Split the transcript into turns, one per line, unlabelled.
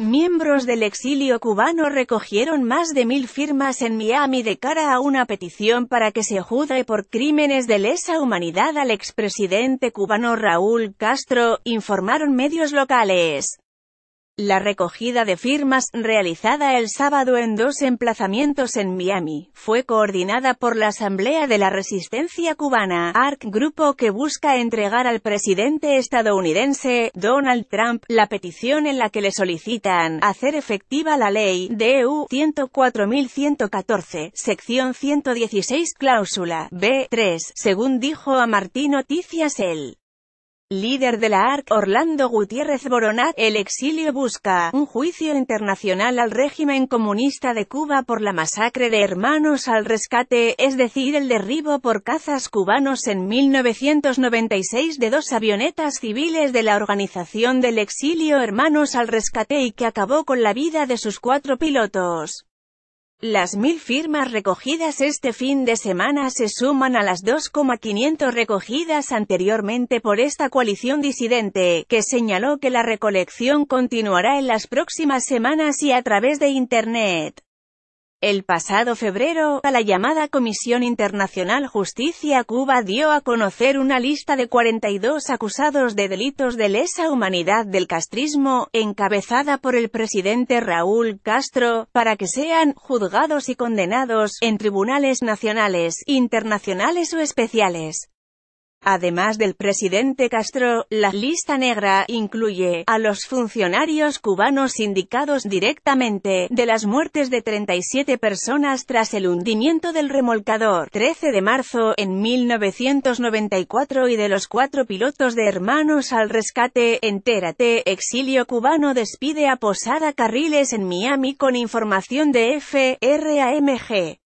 Miembros del exilio cubano recogieron más de mil firmas en Miami de cara a una petición para que se juzgue por crímenes de lesa humanidad al expresidente cubano Raúl Castro, informaron medios locales. La recogida de firmas, realizada el sábado en dos emplazamientos en Miami, fue coordinada por la Asamblea de la Resistencia Cubana, ARC, grupo que busca entregar al presidente estadounidense, Donald Trump, la petición en la que le solicitan hacer efectiva la ley, du 104.114, sección 116, cláusula B3, según dijo a Martín Noticias el Líder de la ARC, Orlando Gutiérrez Boronat, el exilio busca un juicio internacional al régimen comunista de Cuba por la masacre de hermanos al rescate, es decir, el derribo por cazas cubanos en 1996 de dos avionetas civiles de la organización del exilio hermanos al rescate y que acabó con la vida de sus cuatro pilotos. Las mil firmas recogidas este fin de semana se suman a las 2,500 recogidas anteriormente por esta coalición disidente, que señaló que la recolección continuará en las próximas semanas y a través de Internet. El pasado febrero, a la llamada Comisión Internacional Justicia Cuba dio a conocer una lista de 42 acusados de delitos de lesa humanidad del castrismo, encabezada por el presidente Raúl Castro, para que sean juzgados y condenados en tribunales nacionales, internacionales o especiales. Además del presidente Castro, la lista negra incluye a los funcionarios cubanos indicados directamente de las muertes de 37 personas tras el hundimiento del remolcador 13 de marzo en 1994 y de los cuatro pilotos de Hermanos al Rescate. Entérate, exilio cubano despide a Posada Carriles en Miami con información de FRAMG.